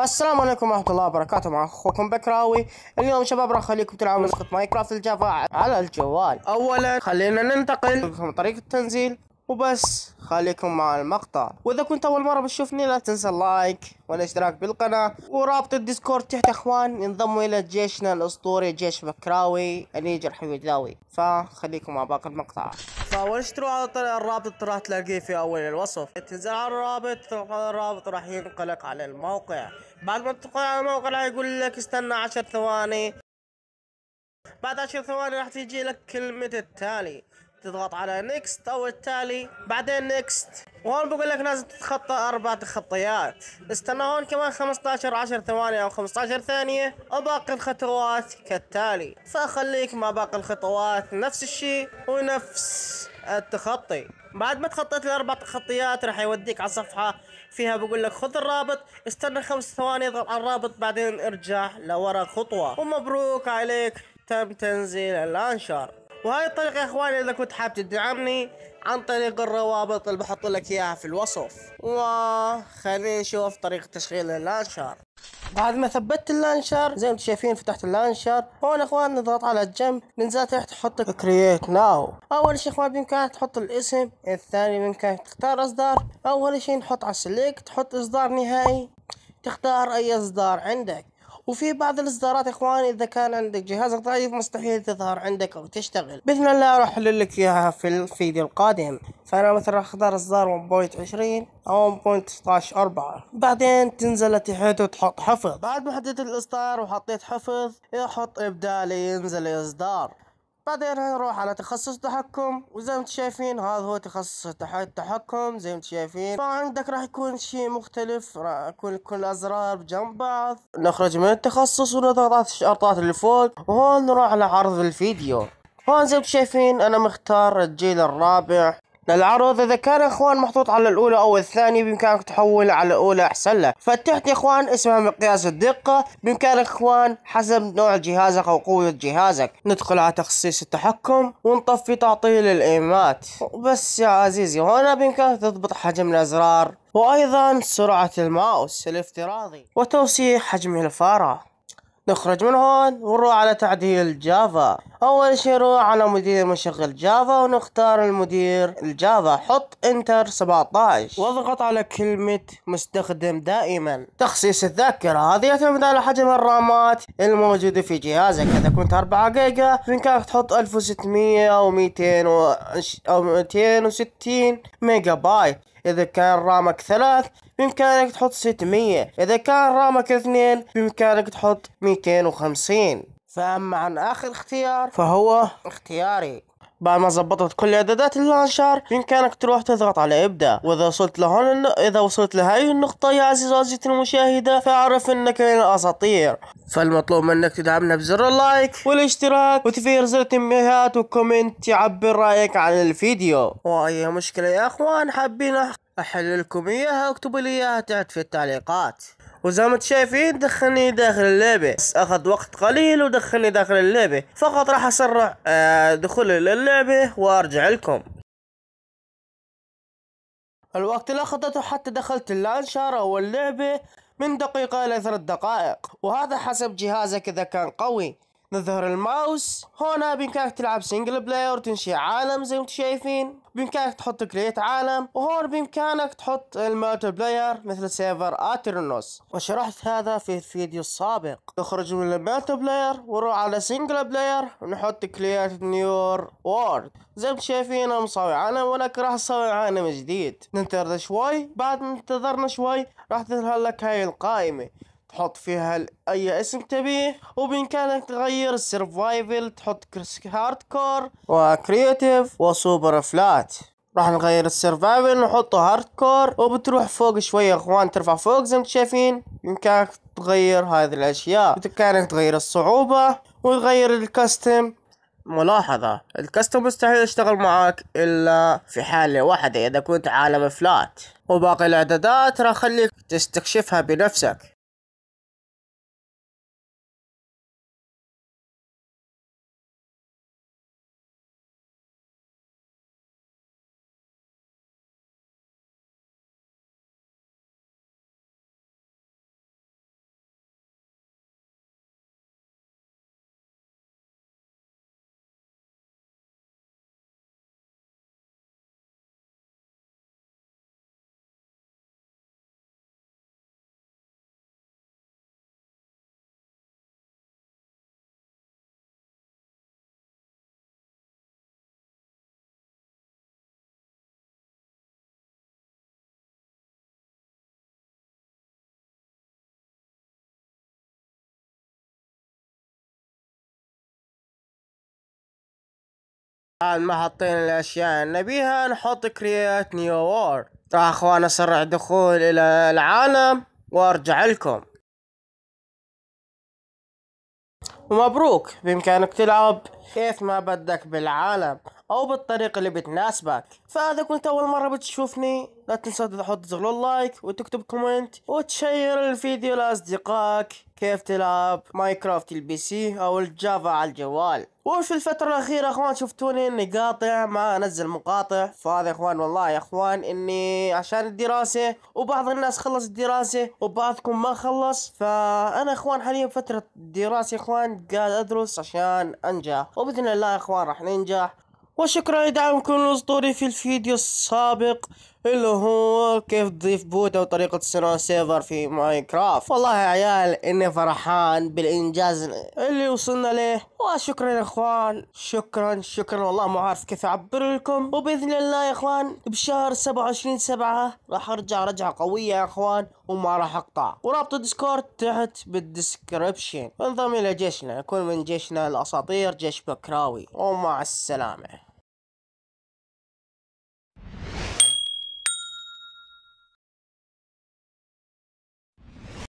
السلام عليكم ورحمة الله وبركاته مع اخوكم بكراوي اليوم شباب راح اخليكم تلعبوا نسخة ماينكرافت الجافا على الجوال اولا خلينا ننتقل طريقة التنزيل وبس خليكم مع المقطع واذا كنت اول مره بتشوفني لا تنسى اللايك والاشتراك بالقناه ورابط الديسكورد تحت اخوان انضموا الى جيشنا الاسطوري جيش بكراوي النيجر حيوداوي فخليكم مع باقي المقطع فاول تروح على الرابط راح تلاقيه في اول الوصف تنزل على الرابط الرابط راح ينقلك على الموقع بعد ما تدخل على الموقع راح يقول لك استنى 10 ثواني بعد 10 ثواني راح تيجي لك كلمة التالي تضغط على نيكست او التالي بعدين نيكست وهون بقول لك لازم تتخطى اربع تخطيات استنى هون كمان 15 10 ثواني او 15 ثانية وباقي الخطوات كالتالي فخليك مع باقي الخطوات نفس الشيء ونفس التخطي بعد ما تخطيت الاربع تخطيات راح يوديك على صفحة فيها بقول لك خذ الرابط استنى خمس ثواني اضغط على الرابط بعدين ارجع لورا خطوة ومبروك عليك تم تنزيل اللانشر وهاي الطريقة يا اخواني اذا كنت حاب تدعمني عن طريق الروابط اللي بحط لك اياها في الوصف وخلينا نشوف طريقة تشغيل اللانشر بعد ما ثبتت اللانشر زي ما انتم شايفين فتحت اللانشر هون اخوان نضغط على الجنب ننزل تحت تحط كرييت ناو اول شيء اخوان بامكانك تحط الاسم الثاني بامكانك تختار اصدار اول شيء نحط على سليك تحط اصدار نهائي تختار اي اصدار عندك وفي بعض الاصدارات اخواني اذا كان عندك جهاز ضعيف مستحيل تظهر عندك او تشتغل باذن الله راح احلل لك اياها في الفيديو القادم فانا مثلا اختار اصدار 1.20 او 1.16.4 بعدين تنزل لتحت وتحط حفظ بعد ما حددت الاصدار وحطيت حفظ يحط ابدالي ينزل الاصدار بعدين هنروح على تخصص تحكم وزي ما انتم شايفين هذا هو تخصص التحكم زي ما انتم شايفين فعندك راح يكون شيء مختلف راح يكون كل الازرار بجنب بعض نخرج من التخصص ونضغط الشرطات اللي فوق وهون نروح على عرض الفيديو هون زي ما شايفين انا مختار الجيل الرابع للعرض اذا كان اخوان محطوط على الاولى او الثانية بامكانك تحول على الاولى احسن لك فتحت اخوان اسمها مقياس الدقة بامكانك اخوان حسب نوع جهازك او قوة جهازك ندخل على تخصيص التحكم ونطفي تعطيل الايمات بس يا عزيزي هنا بامكانك تضبط حجم الازرار وايضا سرعة الماوس الافتراضي وتوسيع حجم الفارة نخرج من هون ونروح على تعديل جافا اول شي نروح على مدير مشغل جافا ونختار المدير الجافا حط انتر 17 واضغط على كلمة مستخدم دائما تخصيص الذاكرة هذه يعتمد على حجم الرامات الموجودة في جهازك اذا كنت 4 جيجا بامكانك تحط 1600 او 200 و... او 260 ميجا بايت اذا كان رامك ثلاث بإمكانك تحط 600 إذا كان رامك 2 بإمكانك تحط 250 فأما عن آخر اختيار فهو اختياري بعد ما ظبطت كل اعدادات اللانشر بامكانك تروح تضغط على ابدا واذا وصلت لهون اذا وصلت لهي النقطة يا عزيز وعزيزتي المشاهدة فاعرف انك من الاساطير فالمطلوب منك تدعمنا بزر اللايك والاشتراك وتفعيل زر التنبيهات وكومنت يعبر رايك عن الفيديو واي مشكلة يا اخوان حابين احل لكم اياها اكتبوا لي اياها تحت في التعليقات وزي ما شايفين دخلني داخل اللعبة بس اخذ وقت قليل ودخلني داخل اللعبة فقط راح اسرع آه، دخول اللعبة وارجع لكم الوقت اللي اخذته حتى دخلت اللانشر او اللعبة من دقيقة الى ثلاث دقائق وهذا حسب جهازك اذا كان قوي نظهر الماوس هنا بإمكانك تلعب سنجل بلاير وتنشئ عالم زي ما انتم شايفين بإمكانك تحط كريت عالم وهون بإمكانك تحط المالتي بلاير مثل سيرفر اترنوس وشرحت هذا في الفيديو السابق نخرج من المالتي بلاير ونروح على سنجل بلاير ونحط كريت نيور وورد زي ما شايفين انا مصور عالم ولكن راح اسوي عالم جديد ننتظر شوي بعد ما انتظرنا شوي راح تظهر لك هاي القائمة تحط فيها اي اسم تبيه وبامكانك تغير السرفايفل تحط هارد كور وكرياتيف وسوبر فلات راح نغير السرفايفل نحطه هارد كور وبتروح فوق شوية يا اخوان ترفع فوق زي ما انتم شايفين بامكانك تغير هذه الاشياء بامكانك تغير الصعوبة وتغير الكاستم ملاحظة الكاستم مستحيل يشتغل معاك إلا في حالة واحدة إذا كنت عالم فلات وباقي الإعدادات راح أخليك تستكشفها بنفسك بعد ما حطينا الاشياء اللي نبيها نحط كرييت نيو وور راح اخوان اسرع دخول الى العالم وارجع لكم ومبروك بامكانك تلعب كيف ما بدك بالعالم او بالطريقه اللي بتناسبك فاذا كنت اول مره بتشوفني لا تنسى تحط زر اللايك وتكتب كومنت وتشير الفيديو لاصدقائك كيف تلعب ماينكرافت البي سي او الجافا على الجوال وفي الفترة الأخيرة اخوان شفتوني اني قاطع ما انزل مقاطع فهذا يا اخوان والله يا اخوان اني عشان الدراسة وبعض الناس خلص الدراسة وبعضكم ما خلص فانا اخوان حاليا فترة الدراسة اخوان قاعد ادرس عشان انجح وباذن الله يا اخوان راح ننجح وشكرا لدعمكم الأسطوري في الفيديو السابق اللي هو كيف تضيف بوتة وطريقة صناعة سيفر في ماينكرافت والله يا عيال اني فرحان بالانجاز اللي وصلنا له وشكرا يا اخوان شكرا شكرا والله ما عارف كيف اعبر لكم وباذن الله يا اخوان بشهر 27 7 راح ارجع رجعة قوية يا اخوان وما راح اقطع ورابط الديسكورد تحت بالديسكربشن انضم الى جيشنا يكون من جيشنا الاساطير جيش بكراوي ومع السلامة